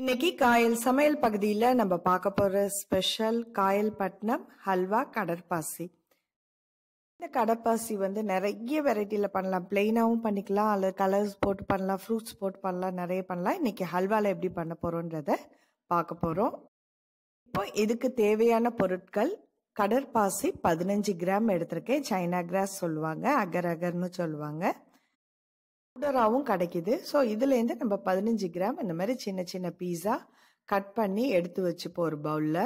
இன்னைக்கு காயல் சமையல் பகுதியில் நம்ம பார்க்க போகிற ஸ்பெஷல் காயல் பட்டினம் ஹல்வா கடற்பாசி இந்த கடற்பாசி வந்து நிறைய வெரைட்டியில் பண்ணலாம் பிளெயினாகவும் பண்ணிக்கலாம் அல்லது கலர்ஸ் போட்டு பண்ணலாம் ஃப்ரூட்ஸ் போட்டு பண்ணலாம் நிறைய பண்ணலாம் இன்றைக்கி ஹல்வாவில் எப்படி பண்ண போகிறோன்றத பார்க்க போகிறோம் இப்போ இதுக்கு தேவையான பொருட்கள் கடற்பாசி பதினஞ்சு கிராம் எடுத்திருக்கேன் சைனா கிராஸ் சொல்லுவாங்க அகர் அகர்னு சொல்லுவாங்க பவுடராகவும் கிடைக்கிது ஸோ இதுலேருந்து நம்ம பதினஞ்சு கிராம் இந்த மாதிரி சின்ன சின்ன பீஸா கட் பண்ணி எடுத்து வச்சுப்போம் ஒரு பவுலில்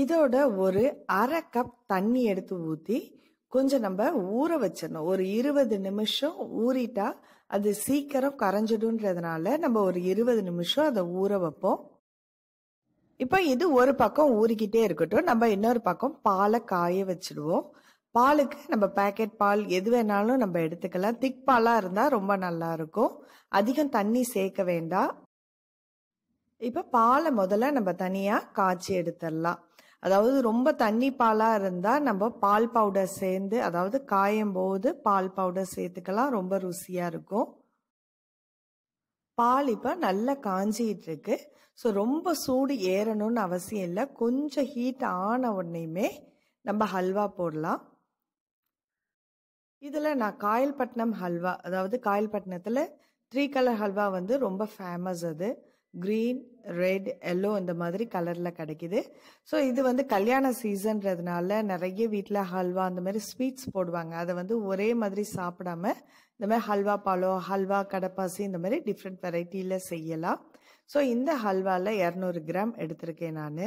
இதோட ஒரு அரை கப் தண்ணி எடுத்து ஊற்றி கொஞ்சம் நம்ம ஊற வச்சிடணும் ஒரு இருபது நிமிஷம் ஊறிட்டா அது சீக்கிரம் கரைஞ்சிடும்ன்றதுனால நம்ம ஒரு இருபது நிமிஷம் அதை ஊற வைப்போம் இப்போ இது ஒரு பக்கம் ஊறிக்கிட்டே இருக்கட்டும் நம்ம இன்னொரு பக்கம் பாலை காய வச்சிடுவோம் பாலுக்கு நம்ம பேக்கெட் பால் எது வேணாலும் நம்ம எடுத்துக்கலாம் திக் பாலாக இருந்தால் ரொம்ப நல்லா இருக்கும் அதிகம் தண்ணி சேர்க்க வேண்டாம் இப்போ பாலை முதல்ல நம்ம தனியாக காய்ச்சி எடுத்துடலாம் அதாவது ரொம்ப தண்ணி பாலாக இருந்தால் நம்ம பால் பவுடர் சேர்ந்து அதாவது காயும் போது பால் பவுடர் சேர்த்துக்கலாம் ரொம்ப ருசியாக இருக்கும் பால் இப்போ நல்லா காஞ்சிட்டு இருக்கு ஸோ ரொம்ப சூடு ஏறணும்னு அவசியம் இல்லை கொஞ்சம் ஹீட் ஆன உடனேயுமே நம்ம ஹல்வா போடலாம் இதில் நான் காயல்பட்டினம் ஹல்வா அதாவது காயல்பட்டினத்தில் த்ரீ கலர் ஹல்வா வந்து ரொம்ப ஃபேமஸ் அது க்ரீன் ரெட் எல்லோ இந்த மாதிரி கலரில் கிடைக்கிது ஸோ இது வந்து கல்யாண சீசன்றதுனால நிறைய வீட்டில் ஹல்வா அந்த மாதிரி ஸ்வீட்ஸ் போடுவாங்க அதை வந்து ஒரே மாதிரி சாப்பிடாம இந்த மாதிரி ஹல்வா பாலம் ஹல்வா கடப்பாசி இந்த மாதிரி டிஃப்ரெண்ட் வெரைட்டியில் செய்யலாம் ஸோ இந்த ஹல்வாவில் இரநூறு கிராம் எடுத்திருக்கேன் நான்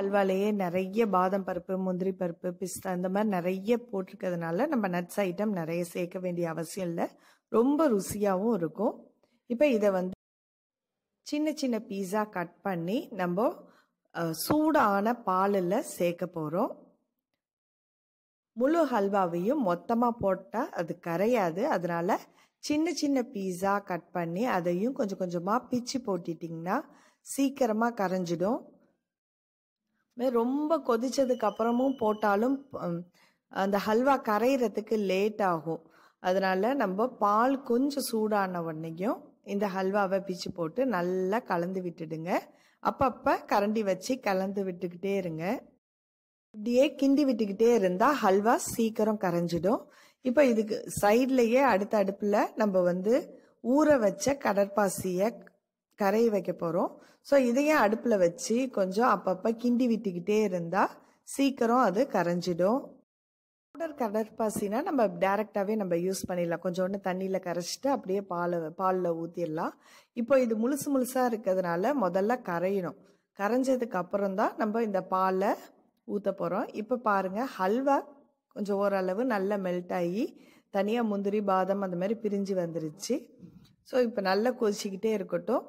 அல்வாலேயே நிறைய பாதம் பருப்பு முந்திரி பருப்பு பிஸ்தா இந்த மாதிரி நிறைய போட்டிருக்கிறதுனால நம்ம நட்ஸ் ஐட்டம் நிறைய சேர்க்க வேண்டிய அவசியம் இல்லை ரொம்ப ருசியாகவும் இருக்கும் இப்போ இதை வந்து சின்ன சின்ன பீஸா கட் பண்ணி நம்ம சூடான பாலில் சேர்க்க போகிறோம் முழு ஹல்வாவையும் மொத்தமாக போட்டால் அது கரையாது அதனால் சின்ன சின்ன பீஸா கட் பண்ணி அதையும் கொஞ்சம் கொஞ்சமாக பிச்சு போட்டிட்டிங்கன்னா சீக்கிரமாக கரைஞ்சிடும் ரொம்ப கொதிச்சதுக்கு அப்புறமும் போட்டாலும் அந்த ஹல்வா கரையிறதுக்கு லேட் ஆகும் அதனால நம்ம பால் கொஞ்சம் சூடான உடனேயும் இந்த ஹல்வாவை பிச்சு போட்டு நல்லா கலந்து விட்டுடுங்க அப்பப்போ கரண்டி வச்சு கலந்து விட்டுக்கிட்டே இருங்க இப்படியே கிண்டி விட்டுக்கிட்டே இருந்தால் ஹல்வா சீக்கிரம் கரைஞ்சிடும் இப்போ இதுக்கு சைட்லேயே அடுத்த அடுப்புல நம்ம வந்து ஊற வச்ச கடற்பாசியை கரையை வைக்க போகிறோம் ஸோ இதையே அடுப்பில் வச்சு கொஞ்சம் அப்பப்போ கிண்டி விட்டுக்கிட்டே இருந்தால் சீக்கிரம் அது கரைஞ்சிடும் பவுடர் கடற்பாசினா நம்ம டேரெக்டாகவே நம்ம யூஸ் பண்ணிடலாம் கொஞ்சோண்டு தண்ணியில் கரைச்சிட்டு அப்படியே பால் பாலில் ஊற்றிடலாம் இப்போ இது முழுசு முழுசாக இருக்கிறதுனால முதல்ல கரையணும் கரைஞ்சதுக்கு அப்புறம் தான் நம்ம இந்த பாலை ஊற்ற போகிறோம் இப்போ பாருங்கள் ஹல்வா கொஞ்சம் ஓரளவு நல்லா மெல்ட் ஆகி தனியாக முந்திரி பாதம் அந்த மாதிரி பிரிஞ்சு வந்துருச்சு ஸோ இப்போ நல்லா கொதிச்சிக்கிட்டே இருக்கட்டும்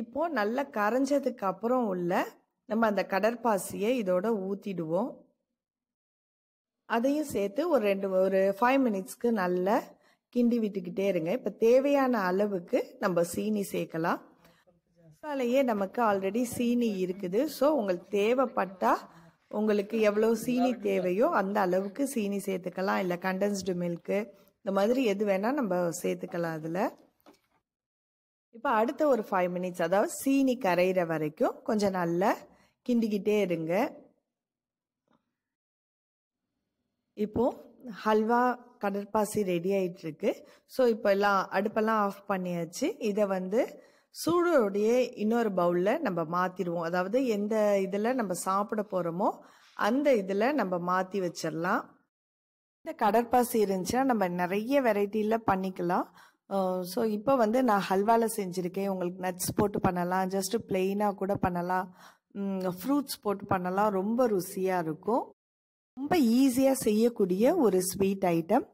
இப்போது நல்லா கரைஞ்சதுக்கு அப்புறம் உள்ள நம்ம அந்த கடற்பாசியை இதோட ஊற்றிடுவோம் அதையும் சேர்த்து ஒரு ரெண்டு ஒரு ஃபைவ் மினிட்ஸ்க்கு நல்லா கிண்டி விட்டுக்கிட்டே இருங்க இப்போ தேவையான அளவுக்கு நம்ம சீனி சேர்க்கலாம் மசாலையே நமக்கு ஆல்ரெடி சீனி இருக்குது ஸோ உங்களுக்கு தேவைப்பட்டா உங்களுக்கு எவ்வளோ சீனி தேவையோ அந்த அளவுக்கு சீனி சேர்த்துக்கலாம் இல்லை கண்டென்ஸ்டு மில்க்கு இந்த மாதிரி எது வேணால் நம்ம சேர்த்துக்கலாம் அதில் இப்போ அடுத்த ஒரு ஃபைவ் மினிட்ஸ் அதாவது சீனி கரையிற வரைக்கும் கொஞ்சம் நல்லா கிண்டிக்கிட்டே இருங்க இப்போ ஹல்வா கடற்பாசி ரெடி இருக்கு ஸோ இப்போல்லாம் அடுப்பெல்லாம் ஆஃப் பண்ணியாச்சு இதை வந்து சூடோடைய இன்னொரு பவுலில் நம்ம மாற்றிடுவோம் அதாவது எந்த இதில் நம்ம சாப்பிட போகிறோமோ அந்த இதில் நம்ம மாற்றி வச்சிடலாம் இந்த கடற்பாசி இருந்துச்சுன்னா நம்ம நிறைய வெரைட்டியில் பண்ணிக்கலாம் ஸோ இப்போ வந்து நான் ஹல்வாவில் செஞ்சுருக்கேன் உங்களுக்கு நட்ஸ் போட்டு பண்ணலாம் ஜஸ்ட்டு பிளெயினாக கூட பண்ணலாம் ஃப்ரூட்ஸ் போட்டு பண்ணலாம் ரொம்ப ருசியாக இருக்கும் ரொம்ப ஈஸியாக செய்யக்கூடிய ஒரு ஸ்வீட் ஐட்டம்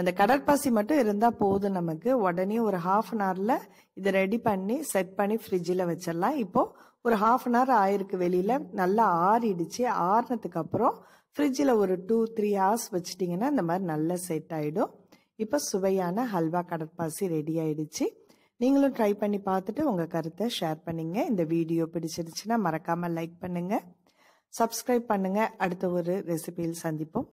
அந்த கடற்பாசி மட்டும் இருந்தால் போதும் நமக்கு உடனே ஒரு ஹாஃப் அன் ஹவரில் இதை ரெடி பண்ணி செட் பண்ணி ஃப்ரிட்ஜில் வச்சிடலாம் இப்போது ஒரு ஹாஃப் அன் ஹவர் ஆயிருக்கு வெளியில் நல்லா ஆறிடுச்சு ஆறினதுக்கு ஃப்ரிட்ஜில் ஒரு டூ த்ரீ ஹவர்ஸ் வச்சிட்டிங்கன்னா இந்த மாதிரி நல்லா செட் ஆகிடும் இப்போ சுவையான ஹல்வா கடற்பாசி ரெடி ஆயிடுச்சு நீங்களும் ட்ரை பண்ணி பார்த்துட்டு உங்கள் கருத்தை ஷேர் பண்ணுங்க இந்த வீடியோ பிடிச்சிருச்சுன்னா மறக்காமல் லைக் பண்ணுங்கள் சப்ஸ்கிரைப் பண்ணுங்கள் அடுத்த ஒரு ரெசிபியில் சந்திப்போம்